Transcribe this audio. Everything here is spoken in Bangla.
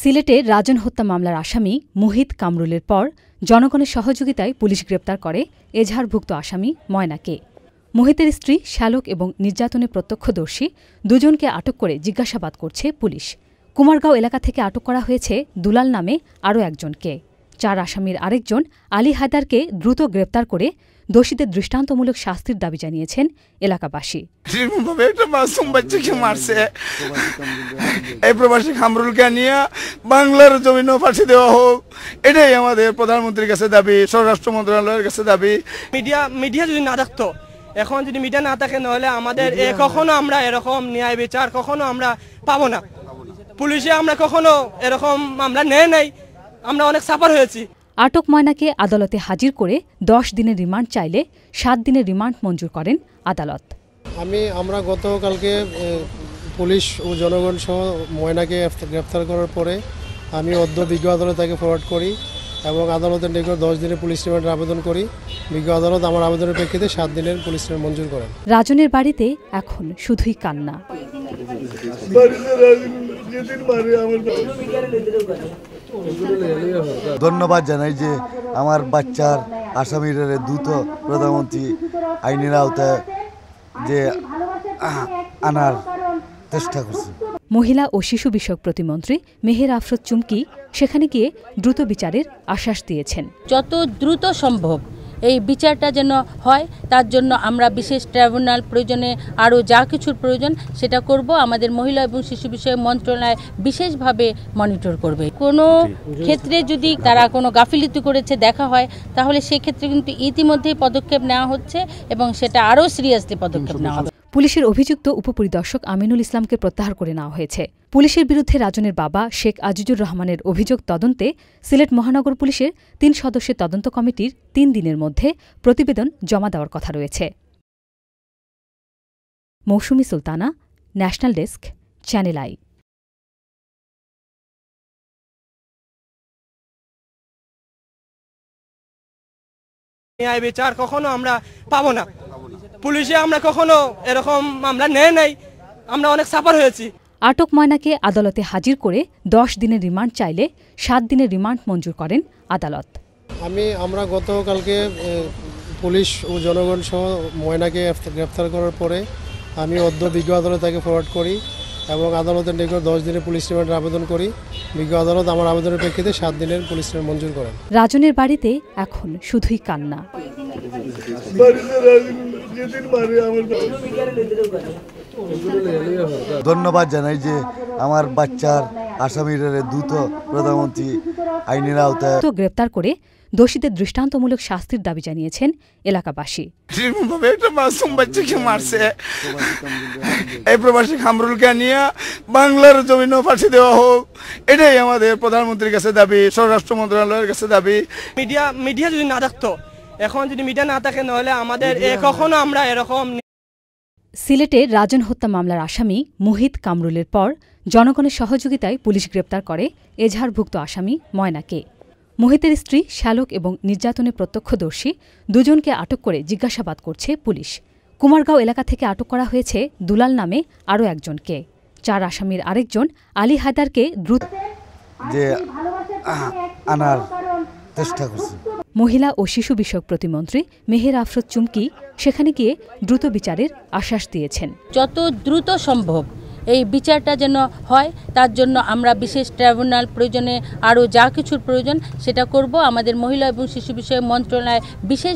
সিলেটে রাজন হত্যা মামলার আসামি মোহিত কামরুলের পর জনগণের সহযোগিতায় পুলিশ গ্রেপ্তার করে এজাহারভুক্ত আসামি ময়নাকে মোহিতের স্ত্রী শ্যালক এবং নির্যাতনে প্রত্যক্ষদর্শী দুজনকে আটক করে জিজ্ঞাসাবাদ করছে পুলিশ কুমারগাঁও এলাকা থেকে আটক করা হয়েছে দুলাল নামে আরও একজনকে চার আসামির আরেকজন আলী হায়দারকে দ্রুত গ্রেপ্তার করে দোষীদের দৃষ্টান্তমূলক শাস্তির দাবি জানিয়েছেন এলাকাবাসী যেরকমভাবে একটা মাসুম বাচ্চাকে মারছে এই প্রবাসী খামরুলকে নিয়ে বাংলার জমিনও ফাঁসি দেওয়া হোক এটাই আমাদের প্রধানমন্ত্রীর কাছে দাবি স্বরাষ্ট্র মন্ত্রণালয়ের কাছে দাবি মিডিয়া মিডিয়া যদি না থাকতো এখন যদি মিডিয়া না থাকে নহলে আমাদের এ কখনো আমরা এরকম ন্যায় বিচার কখনো আমরা পাবো না পুলিশে আমরা কখনো এরকম আমরা নেয় নাই আমরা অনেক সাফার হয়েছি আটক ময়নাকে আদালতে হাজির করে দশ দিনের রিমান্ড চাইলে সাত দিনের রিমান্ড মঞ্জুর করেন আদালত আমি আমরা গতকালকে পুলিশ ও জনগণ সহ ময়নাকে গ্রেপ্তার করার পরে আমি অর্ধ বিজ্ঞ আদালতে তাকে ফরওয়ার্ড করি এবং আদালতের নিকট দশ দিনের পুলিশ রিমান্ডের আবেদন করি বিজ্ঞ আদালত আমার আবেদনের প্রেক্ষিতে সাত দিনের পুলিশ রিমান্ড মঞ্জুর করেন রাজনের বাড়িতে এখন শুধুই কান্না ধন্যবাদ জানাই যে আমার বাচ্চার আসামিরা দ্রুত প্রধানমন্ত্রী আইনের আওতায় যে আনার চেষ্টা করছে মহিলা ও শিশু বিষয়ক প্রতিমন্ত্রী মেহের আফরত চুমকি সেখানে গিয়ে দ্রুত বিচারের আশ্বাস দিয়েছেন যত দ্রুত সম্ভব এই বিচারটা যেন হয় তার জন্য আমরা বিশেষ ট্রাইব্যুনাল প্রয়োজনে আরও যা কিছুর প্রয়োজন সেটা করব আমাদের মহিলা এবং শিশু বিষয়ক মন্ত্রণালয় বিশেষভাবে মনিটর করবে কোনো ক্ষেত্রে যদি তারা কোনো গাফিলিতি করেছে দেখা হয় তাহলে সেক্ষেত্রে কিন্তু ইতিমধ্যেই পদক্ষেপ নেওয়া হচ্ছে এবং সেটা আরও সিরিয়াসলি পদক্ষেপ নেওয়া হবে পুলিশের অভিযুক্ত উপপরিদর্শক আমিনুল ইসলামকে প্রত্যাহার করে নেওয়া হয়েছে পুলিশের বিরুদ্ধে রাজনের বাবা শেখ আজিজুর রহমানের অভিযোগ তদন্তে সিলেট মহানগর পুলিশের তিন সদস্যের তদন্ত কমিটির তিন দিনের মধ্যে প্রতিবেদন জমা দেওয়ার কথা রয়েছে Mousumi Sultana national desk channel I ন্যায় বিচার কখনো আমরা পাবো না পুলিশে আমরা কখনো এরকম মামলা নেয় নাই আমরা অনেক সাফার হয়েছি আটক ময়নাকে আদালতে হাজির করে দশ দিনের রিমান্ড চাইলে সাত দিনের রিমান্ড মঞ্জুর করেন আদালত আমি আমরা গতকালকে পুলিশ ও জনগণ সহ ময়নাকে গ্রেফতার করার পরে আমি অদ্য বিজ্ঞ আদালতে তাকে ফরওয়ার্ড করি এবং আদালতের নিকট দশ দিনের পুলিশ রিমান্ডের আবেদন করি বিজ্ঞ আদালত আমার আবেদনের প্রেক্ষিতে সাত দিনের পুলিশ রিমান্ড মঞ্জুর করেন রাজনের বাড়িতে এখন শুধুই কান্না ধন্যবাদ জানাই যে আমার বাচ্চার আসামির দ্রুত প্রধানমন্ত্রী আইনের আওতায় গ্রেপ্তার করে দোষীদের দৃষ্টান্তমূলক শাস্তির দাবি জানিয়েছেন এলাকাবাসী একটা মাসুম বাচ্চাকে মারছে এই প্রবাসী খামরুলকে নিয়ে বাংলার জমি ফাঁসি দেওয়া হোক এটাই আমাদের প্রধানমন্ত্রীর কাছে দাবি স্বরাষ্ট্র মন্ত্রণালয়ের কাছে দাবি মিডিয়া মিডিয়া যদি না থাকতো এখন যদি মিডিয়া না থাকে নাহলে আমাদের কখনো আমরা এরকম সিলেটে রাজন হত্যা মামলার আসামি মোহিত কামরুলের পর জনগণের সহযোগিতায় পুলিশ গ্রেপ্তার করে এজাহারভুক্ত আসামি ময়নাকে মোহিতের স্ত্রী শ্যালক এবং নির্যাতনে প্রত্যক্ষদর্শী দুজনকে আটক করে জিজ্ঞাসাবাদ করছে পুলিশ কুমারগাঁও এলাকা থেকে আটক করা হয়েছে দুলাল নামে আরও একজনকে চার আসামির আরেকজন আলী হায়দারকে দ্রুত আনার চেষ্টা করছে মহিলা ও শিশু বিষয়ক প্রতিমন্ত্রী মেহের আফরত চুমকি সেখানে গিয়ে দ্রুত বিচারের আশ্বাস দিয়েছেন যত দ্রুত সম্ভব এই বিচারটা যেন হয় তার জন্য আমরা বিশেষ ট্রাইব্যুনাল প্রয়োজনে আরও যা কিছুর প্রয়োজন সেটা করব আমাদের মহিলা এবং শিশু বিষয়ক মন্ত্রণালয় বিশেষ